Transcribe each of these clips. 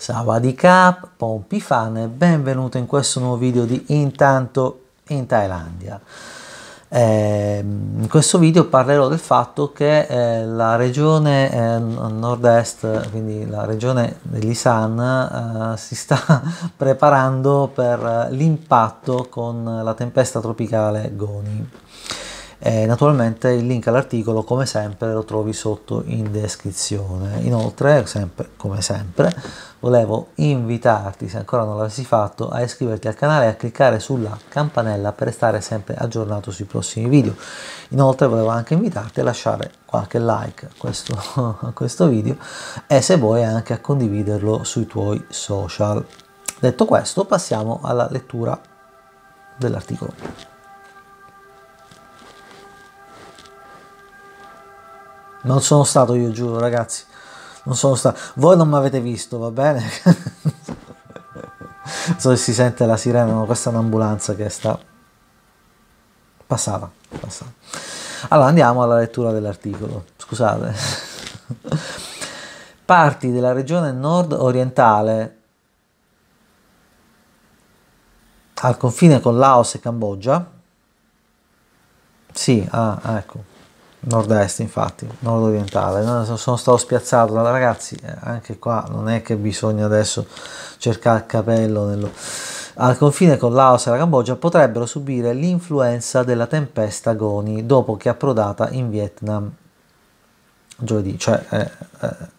Sawadee Cup, Pompifan e benvenuto in questo nuovo video di Intanto in Thailandia. Eh, in questo video parlerò del fatto che eh, la regione eh, nord-est, quindi la regione dell'Isan, eh, si sta preparando per eh, l'impatto con la tempesta tropicale Goni. E eh, naturalmente il link all'articolo come sempre lo trovi sotto in descrizione. Inoltre, sempre, come sempre, volevo invitarti, se ancora non l'avessi fatto, a iscriverti al canale e a cliccare sulla campanella per stare sempre aggiornato sui prossimi video. Inoltre volevo anche invitarti a lasciare qualche like a questo, a questo video e se vuoi anche a condividerlo sui tuoi social. Detto questo, passiamo alla lettura dell'articolo. Non sono stato io, giuro, ragazzi. Non sono stato. Voi non mi avete visto, va bene? so che si sente la sirena, ma questa è un'ambulanza che sta. Passava, passava. Allora andiamo alla lettura dell'articolo. Scusate. Parti della regione nord orientale al confine con Laos e Cambogia. Sì, ah, ecco nord-est infatti, nord-orientale, no? sono stato spiazzato da ragazzi, eh, anche qua non è che bisogna adesso cercare il capello nello... al confine con Laos e la Cambogia potrebbero subire l'influenza della tempesta Goni dopo che è approdata in Vietnam giovedì, cioè eh, eh,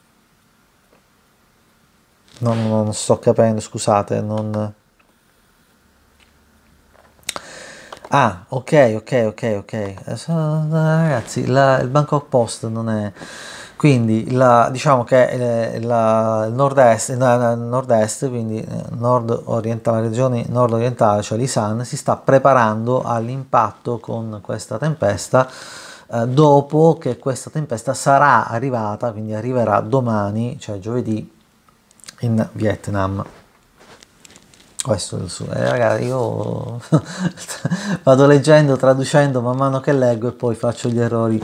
non, non sto capendo, scusate, non Ah, ok, ok, ok, ok. Eh, ragazzi, la, il Bangkok Post non è... Quindi la, diciamo che eh, la, il nord-est, eh, no, nord quindi nord orientale, la regione nord-orientale, cioè l'Isan, si sta preparando all'impatto con questa tempesta eh, dopo che questa tempesta sarà arrivata, quindi arriverà domani, cioè giovedì, in Vietnam questo è il suo. Eh, ragazzi, io vado leggendo, traducendo man mano che leggo e poi faccio gli errori.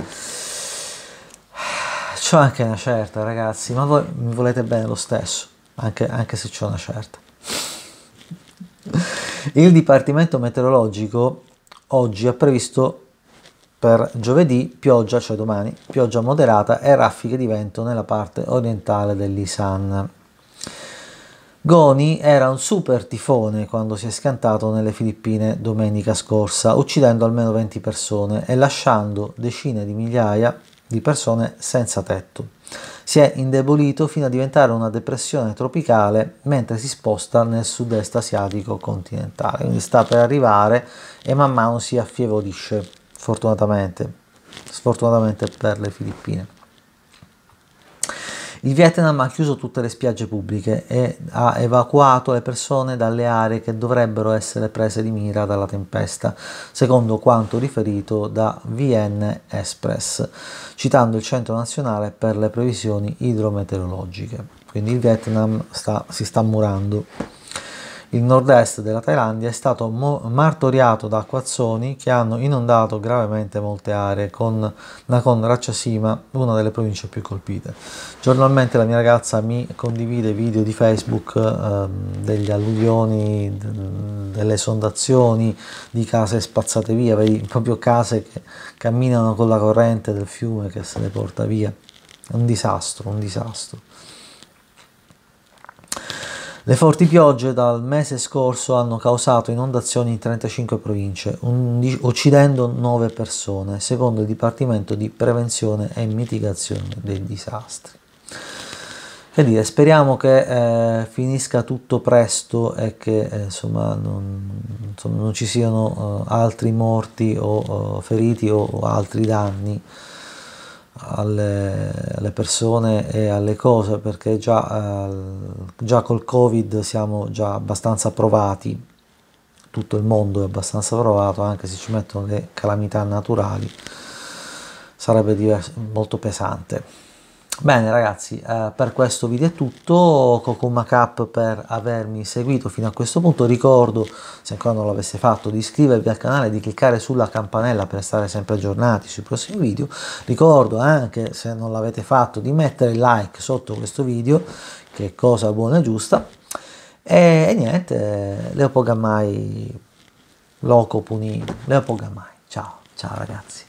C'ho anche una certa, ragazzi, ma voi mi volete bene lo stesso, anche, anche se c'ho una certa. Il Dipartimento Meteorologico oggi ha previsto per giovedì pioggia, cioè domani, pioggia moderata e raffiche di vento nella parte orientale dell'Isan. Goni era un super tifone quando si è scantato nelle Filippine domenica scorsa, uccidendo almeno 20 persone e lasciando decine di migliaia di persone senza tetto. Si è indebolito fino a diventare una depressione tropicale mentre si sposta nel sud-est asiatico continentale, quindi sta per arrivare e man mano si affievolisce, fortunatamente, sfortunatamente per le Filippine. Il Vietnam ha chiuso tutte le spiagge pubbliche e ha evacuato le persone dalle aree che dovrebbero essere prese di mira dalla tempesta, secondo quanto riferito da VN Express, citando il Centro Nazionale per le Previsioni Idrometeorologiche. Quindi il Vietnam sta, si sta murando. Il nord-est della Thailandia è stato martoriato da acquazzoni che hanno inondato gravemente molte aree, con Nakhon Ratchasima, una delle province più colpite. Giornalmente la mia ragazza mi condivide video di Facebook eh, degli alluvioni, delle sondazioni di case spazzate via, vedi, proprio case che camminano con la corrente del fiume che se le porta via. È un disastro, un disastro. Le forti piogge dal mese scorso hanno causato inondazioni in 35 province, uccidendo 9 persone, secondo il Dipartimento di Prevenzione e Mitigazione dei Disastri. Che dire, speriamo che eh, finisca tutto presto e che eh, insomma, non, insomma, non, ci siano eh, altri morti o eh, feriti o, o altri danni alle, alle, persone e alle cose perché già, eh, già col covid siamo già abbastanza provati tutto il mondo è abbastanza provato anche se ci mettono le calamità naturali sarebbe diverso, molto pesante Bene ragazzi, eh, per questo video è tutto, Cocomma Cup per avermi seguito fino a questo punto, ricordo se ancora non l'avesse fatto di iscrivervi al canale, di cliccare sulla campanella per stare sempre aggiornati sui prossimi video, ricordo anche se non l'avete fatto di mettere like sotto questo video, che è cosa buona e giusta, e, e niente, Leopogamai, Loco Puni, Leopogamai, ciao, ciao ragazzi.